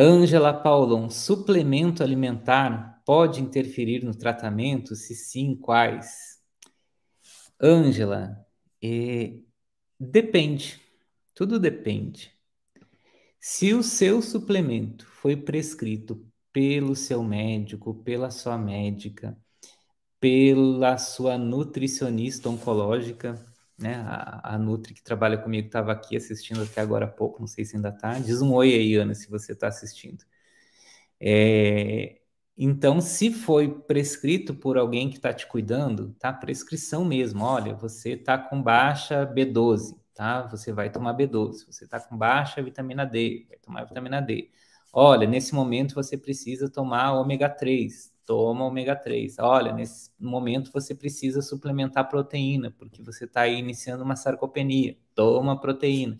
Ângela Paulon, suplemento alimentar pode interferir no tratamento? Se sim, quais? Ângela, é, depende. Tudo depende. Se o seu suplemento foi prescrito pelo seu médico, pela sua médica, pela sua nutricionista oncológica, né? Uhum. A, a Nutri que trabalha comigo estava aqui assistindo até agora há pouco, não sei se ainda está. Diz um oi aí, Ana, se você está assistindo. É, então, se foi prescrito por alguém que está te cuidando, tá prescrição mesmo. Olha, você está com baixa B12, tá? Você vai tomar B12. Você está com baixa vitamina D, vai tomar vitamina D. Olha, nesse momento você precisa tomar ômega 3, toma ômega 3. Olha, nesse momento você precisa suplementar proteína, porque você está iniciando uma sarcopenia, toma proteína.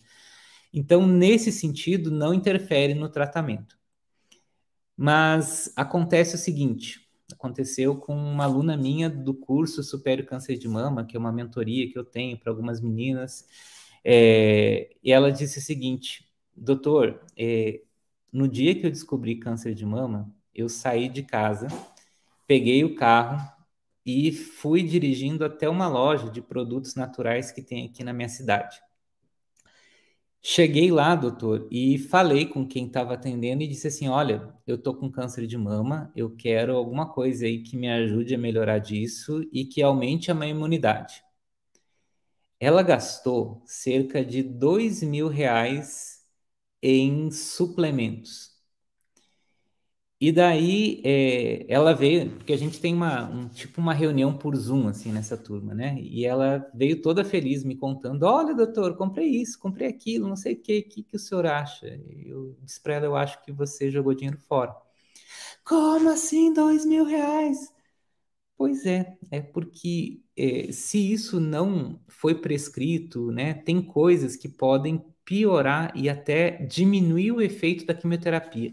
Então, nesse sentido, não interfere no tratamento. Mas acontece o seguinte: aconteceu com uma aluna minha do curso Supério Câncer de Mama, que é uma mentoria que eu tenho para algumas meninas, é, e ela disse o seguinte: doutor, é, no dia que eu descobri câncer de mama, eu saí de casa peguei o carro e fui dirigindo até uma loja de produtos naturais que tem aqui na minha cidade. Cheguei lá, doutor, e falei com quem estava atendendo e disse assim: Olha, eu tô com câncer de mama, eu quero alguma coisa aí que me ajude a melhorar disso e que aumente a minha imunidade. Ela gastou cerca de dois mil reais em suplementos. E daí é, ela veio, porque a gente tem uma, um, tipo uma reunião por Zoom, assim, nessa turma, né? E ela veio toda feliz me contando: olha, doutor, comprei isso, comprei aquilo, não sei o que, o que, que o senhor acha? Eu disse para ela: eu acho que você jogou dinheiro fora. Como assim, dois mil reais? Pois é, é porque é, se isso não foi prescrito, né, tem coisas que podem piorar e até diminuir o efeito da quimioterapia.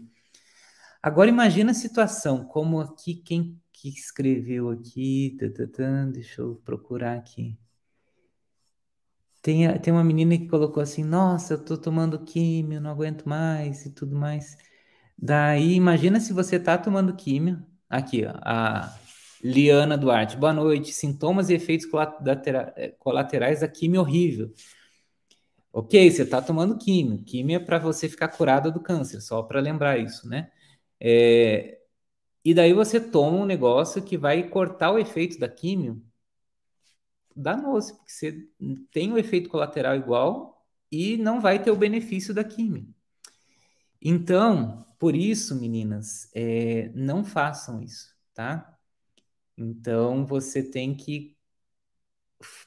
Agora imagina a situação, como aqui quem que escreveu aqui, tatatã, deixa eu procurar aqui. Tem, tem uma menina que colocou assim, nossa, eu tô tomando químio, não aguento mais e tudo mais. Daí imagina se você tá tomando químio. Aqui, ó, a Liana Duarte, boa noite. Sintomas e efeitos eh, colaterais da químio horrível. Ok, você tá tomando químio. Químio é para você ficar curada do câncer, só para lembrar isso, né? É, e daí você toma um negócio que vai cortar o efeito da químio, da noce, porque você tem o efeito colateral igual e não vai ter o benefício da químio. Então, por isso, meninas, é, não façam isso, tá? Então, você tem que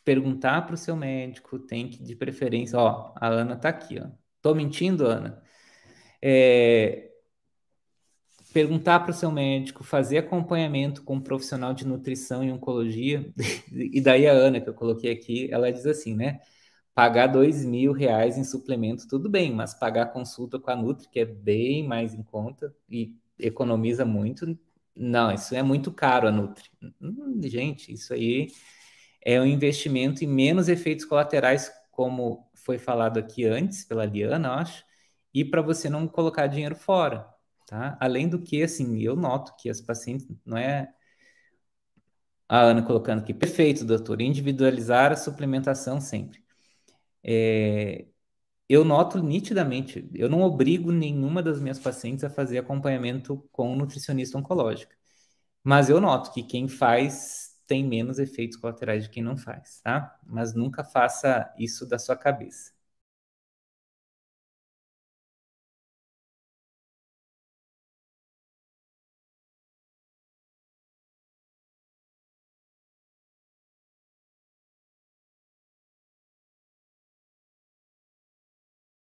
perguntar para o seu médico, tem que, de preferência, ó, a Ana tá aqui, ó. Tô mentindo, Ana? É, perguntar para o seu médico, fazer acompanhamento com um profissional de nutrição e oncologia. E daí a Ana, que eu coloquei aqui, ela diz assim, né? Pagar dois mil reais em suplemento, tudo bem, mas pagar consulta com a Nutri, que é bem mais em conta e economiza muito, não, isso é muito caro a Nutri. Hum, gente, isso aí é um investimento e menos efeitos colaterais, como foi falado aqui antes pela Liana, acho, e para você não colocar dinheiro fora tá? Além do que, assim, eu noto que as pacientes, não é a Ana colocando aqui, perfeito, doutor, individualizar a suplementação sempre. É, eu noto nitidamente, eu não obrigo nenhuma das minhas pacientes a fazer acompanhamento com nutricionista oncológico, mas eu noto que quem faz tem menos efeitos colaterais de quem não faz, tá? Mas nunca faça isso da sua cabeça.